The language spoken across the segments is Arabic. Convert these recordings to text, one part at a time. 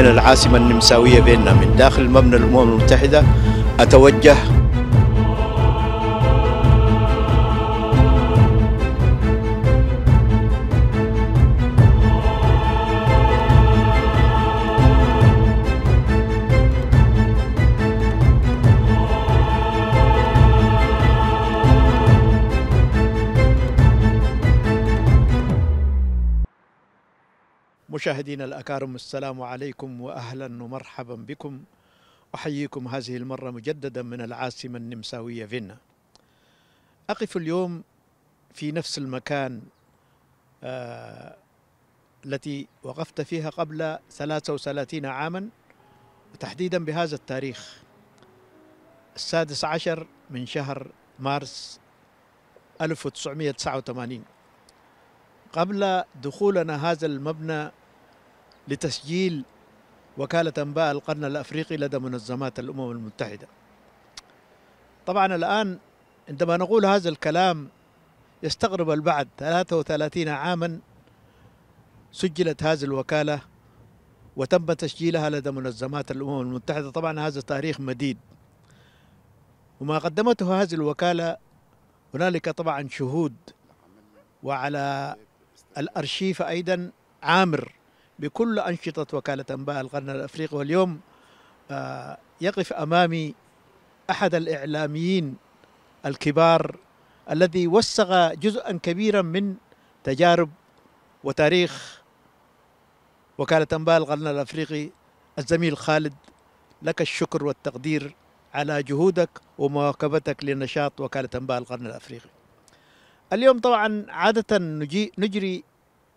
من العاصمة النمساوية بيننا من داخل مبنى الأمم المتحدة أتوجه مشاهدينا الأكارم السلام عليكم وأهلا ومرحبا بكم أحييكم هذه المرة مجددا من العاصمة النمساوية فينا أقف اليوم في نفس المكان آه التي وقفت فيها قبل 33 عاما وتحديدا بهذا التاريخ السادس عشر من شهر مارس 1989 قبل دخولنا هذا المبنى لتسجيل وكالة أنباء القرن الأفريقي لدى منظمات الأمم المتحدة طبعا الآن عندما نقول هذا الكلام يستغرب البعض 33 عاما سجلت هذه الوكالة وتم تسجيلها لدى منظمات الأمم المتحدة طبعا هذا تاريخ مديد وما قدمته هذه الوكالة هنالك طبعا شهود وعلى الأرشيف أيضا عامر بكل أنشطة وكالة أنباء القرن الأفريقي واليوم آه، يقف أمامي أحد الإعلاميين الكبار الذي وسغ جزءا كبيرا من تجارب وتاريخ وكالة أنباء القرن الأفريقي الزميل خالد لك الشكر والتقدير على جهودك ومواكبتك لنشاط وكالة أنباء القرن الأفريقي اليوم طبعا عادة نجري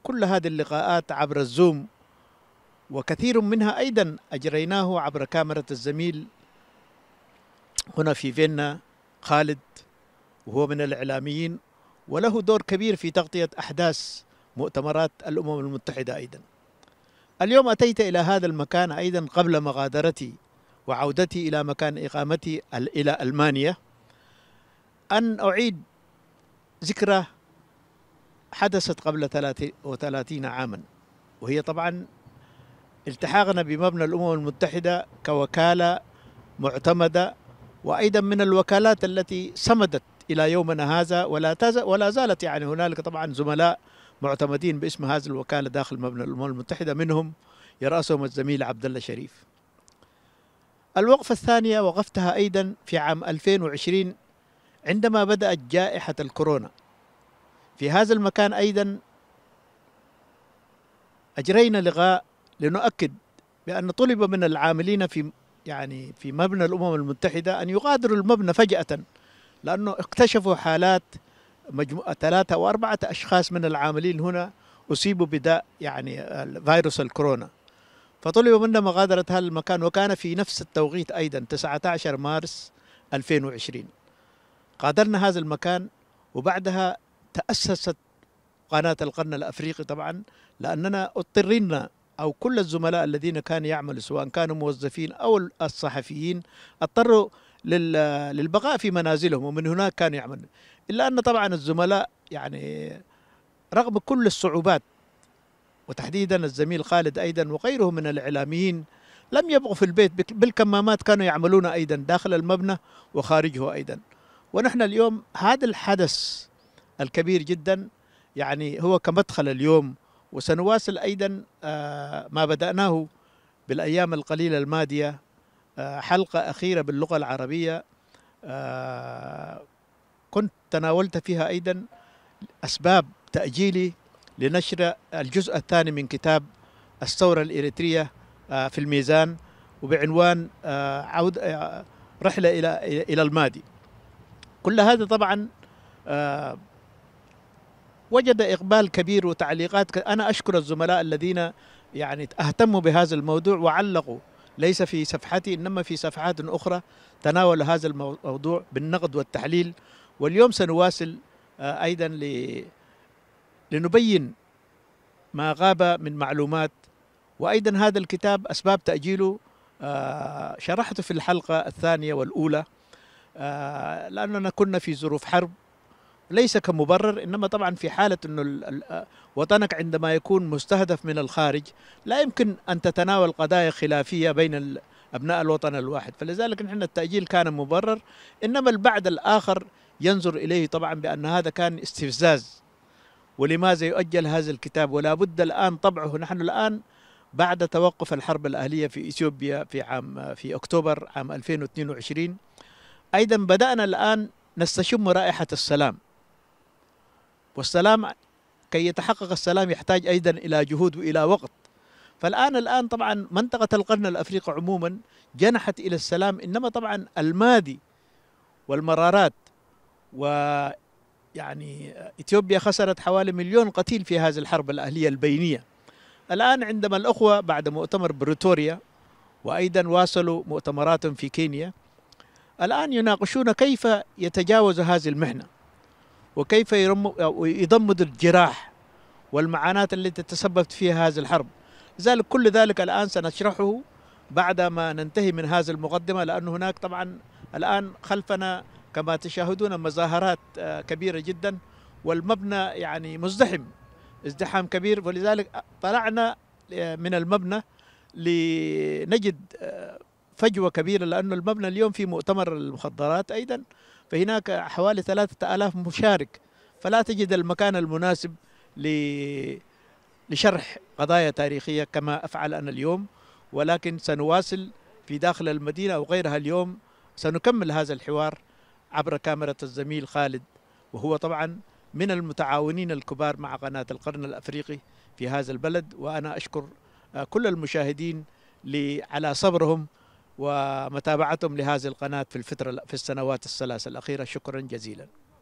كل هذه اللقاءات عبر الزوم وكثير منها أيضا أجريناه عبر كاميرا الزميل هنا في فينا خالد وهو من الإعلاميين وله دور كبير في تغطية أحداث مؤتمرات الأمم المتحدة أيضا اليوم أتيت إلى هذا المكان أيضا قبل مغادرتي وعودتي إلى مكان إقامتي إلى ألمانيا أن أعيد ذكرى حدثت قبل 33 عاما وهي طبعا التحاقنا بمبنى الأمم المتحدة كوكالة معتمدة وأيضا من الوكالات التي صمدت إلى يومنا هذا ولا, ولا زالت يعني هنالك طبعا زملاء معتمدين باسم هذه الوكالة داخل مبنى الأمم المتحدة منهم يرأسهم الزميل عبد الله شريف الوقفة الثانية وقفتها أيضا في عام 2020 عندما بدأت جائحة الكورونا في هذا المكان أيضا أجرينا لقاء لنؤكد بأن طلب من العاملين في يعني في مبنى الأمم المتحدة أن يغادروا المبنى فجأة لأنه اكتشفوا حالات مجموعة ثلاثة واربعه أشخاص من العاملين هنا أصيبوا بداء يعني فيروس الكورونا فطلب منا مغادرة هذا المكان وكان في نفس التوقيت أيضا 19 مارس 2020 غادرنا هذا المكان وبعدها تأسست قناة القرن الأفريقي طبعا لأننا اضطرينا أو كل الزملاء الذين كانوا يعملوا سواء كانوا موظفين أو الصحفيين اضطروا للبقاء في منازلهم ومن هناك كانوا يعملون إلا أن طبعا الزملاء يعني رغم كل الصعوبات وتحديدا الزميل خالد أيضا وغيره من الإعلاميين لم يبقوا في البيت بالكمامات كانوا يعملون أيضا داخل المبنى وخارجه أيضا ونحن اليوم هذا الحدث الكبير جدا يعني هو كمدخل اليوم وسنواصل أيضا آه، ما بدأناه بالأيام القليلة المادية آه، حلقة أخيرة باللغة العربية آه، كنت تناولت فيها أيضا أسباب تأجيلي لنشر الجزء الثاني من كتاب الثورة الإريترية في الميزان وبعنوان عود رحلة إلى إلى الماضي كل هذا طبعا وجد إقبال كبير وتعليقات أنا أشكر الزملاء الذين يعني اهتموا بهذا الموضوع وعلقوا ليس في صفحتي إنما في صفحات أخرى تناول هذا الموضوع بالنقد والتحليل واليوم سنواصل آه، أيضا ل... لنبين ما غاب من معلومات وأيضا هذا الكتاب أسباب تأجيله آه، شرحته في الحلقة الثانية والأولى آه، لأننا كنا في ظروف حرب ليس كمبرر انما طبعا في حاله انه وطنك عندما يكون مستهدف من الخارج لا يمكن ان تتناول قضايا خلافيه بين ابناء الوطن الواحد فلذلك نحن التاجيل كان مبرر انما البعد الاخر ينظر اليه طبعا بان هذا كان استفزاز ولماذا يؤجل هذا الكتاب ولا بد الان طبعه نحن الان بعد توقف الحرب الاهليه في اثيوبيا في عام في اكتوبر عام 2022 ايضا بدانا الان نستشم رائحه السلام والسلام كي يتحقق السلام يحتاج أيضا إلى جهود وإلى وقت فالآن الآن طبعا منطقة القرن الأفريقي عموما جنحت إلى السلام إنما طبعا المادي والمرارات و يعني إثيوبيا خسرت حوالي مليون قتيل في هذه الحرب الأهلية البينية الآن عندما الأخوة بعد مؤتمر بريتوريا وأيضا واصلوا مؤتمرات في كينيا الآن يناقشون كيف يتجاوز هذه المحنة وكيف يضمد الجراح والمعاناة التي تسببت فيها هذه الحرب لذلك كل ذلك الآن سنشرحه بعد ما ننتهي من هذه المقدمة لأن هناك طبعا الآن خلفنا كما تشاهدون مظاهرات آه، كبيرة جدا والمبنى يعني مزدحم ازدحام كبير ولذلك طلعنا آه، من المبنى لنجد آه، فجوة كبيرة لأن المبنى اليوم في مؤتمر المخدرات أيضا فهناك حوالي ثلاثة آلاف مشارك فلا تجد المكان المناسب لشرح قضايا تاريخية كما أفعل أنا اليوم ولكن سنواصل في داخل المدينة أو غيرها اليوم سنكمل هذا الحوار عبر كاميرا الزميل خالد وهو طبعا من المتعاونين الكبار مع قناة القرن الأفريقي في هذا البلد وأنا أشكر آه، كل المشاهدين على صبرهم ومتابعتهم لهذه القناة في الفترة في السنوات الثلاث الأخيرة شكرا جزيلا